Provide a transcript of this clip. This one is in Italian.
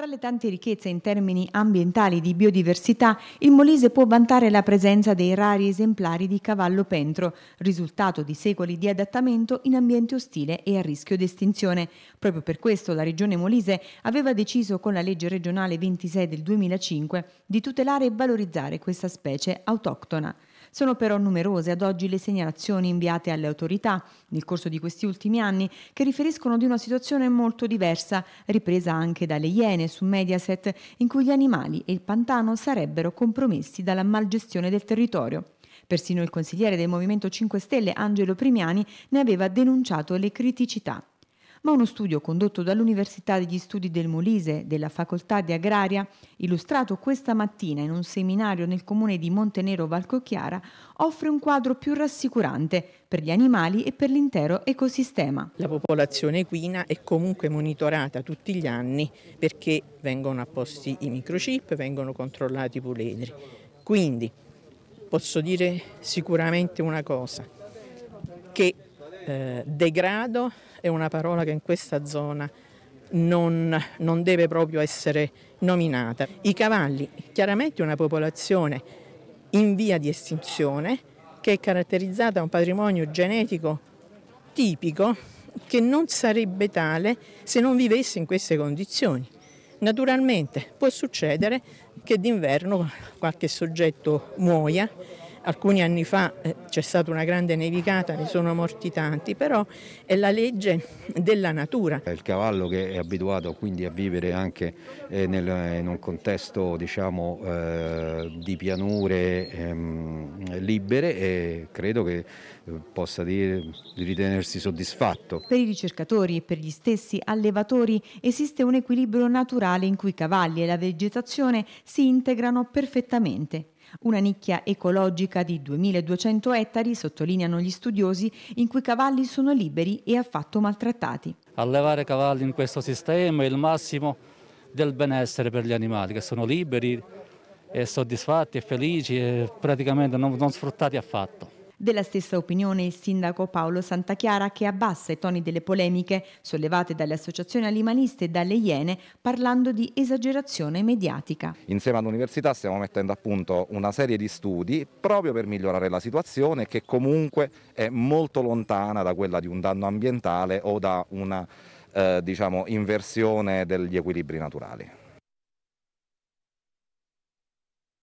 Tra le tante ricchezze in termini ambientali di biodiversità, il Molise può vantare la presenza dei rari esemplari di cavallo pentro, risultato di secoli di adattamento in ambiente ostile e a rischio di estinzione. Proprio per questo la Regione Molise aveva deciso con la legge regionale 26 del 2005 di tutelare e valorizzare questa specie autoctona. Sono però numerose ad oggi le segnalazioni inviate alle autorità nel corso di questi ultimi anni che riferiscono di una situazione molto diversa, ripresa anche dalle Iene su Mediaset, in cui gli animali e il pantano sarebbero compromessi dalla malgestione del territorio. Persino il consigliere del Movimento 5 Stelle Angelo Primiani ne aveva denunciato le criticità ma uno studio condotto dall'Università degli Studi del Molise della Facoltà di Agraria, illustrato questa mattina in un seminario nel comune di Montenero Valcocchiara, offre un quadro più rassicurante per gli animali e per l'intero ecosistema. La popolazione equina è comunque monitorata tutti gli anni perché vengono apposti i microchip, vengono controllati i puledri. Quindi posso dire sicuramente una cosa, che eh, degrado è una parola che in questa zona non, non deve proprio essere nominata. I cavalli, chiaramente una popolazione in via di estinzione che è caratterizzata da un patrimonio genetico tipico che non sarebbe tale se non vivesse in queste condizioni. Naturalmente può succedere che d'inverno qualche soggetto muoia alcuni anni fa eh, c'è stata una grande nevicata, ne sono morti tanti, però è la legge della natura. Il cavallo che è abituato quindi a vivere anche eh, nel, in un contesto diciamo, eh, di pianure ehm, libere e credo che possa dire, ritenersi soddisfatto. Per i ricercatori e per gli stessi allevatori esiste un equilibrio naturale in cui i cavalli e la vegetazione si integrano perfettamente. Una nicchia ecologica di 2200 ettari, sottolineano gli studiosi, in cui i cavalli sono liberi e affatto maltrattati. Allevare cavalli in questo sistema è il massimo del benessere per gli animali, che sono liberi e soddisfatti e felici e praticamente non, non sfruttati affatto. Della stessa opinione il sindaco Paolo Santachiara che abbassa i toni delle polemiche sollevate dalle associazioni animaliste e dalle Iene parlando di esagerazione mediatica. Insieme all'università stiamo mettendo a punto una serie di studi proprio per migliorare la situazione che comunque è molto lontana da quella di un danno ambientale o da una eh, diciamo, inversione degli equilibri naturali.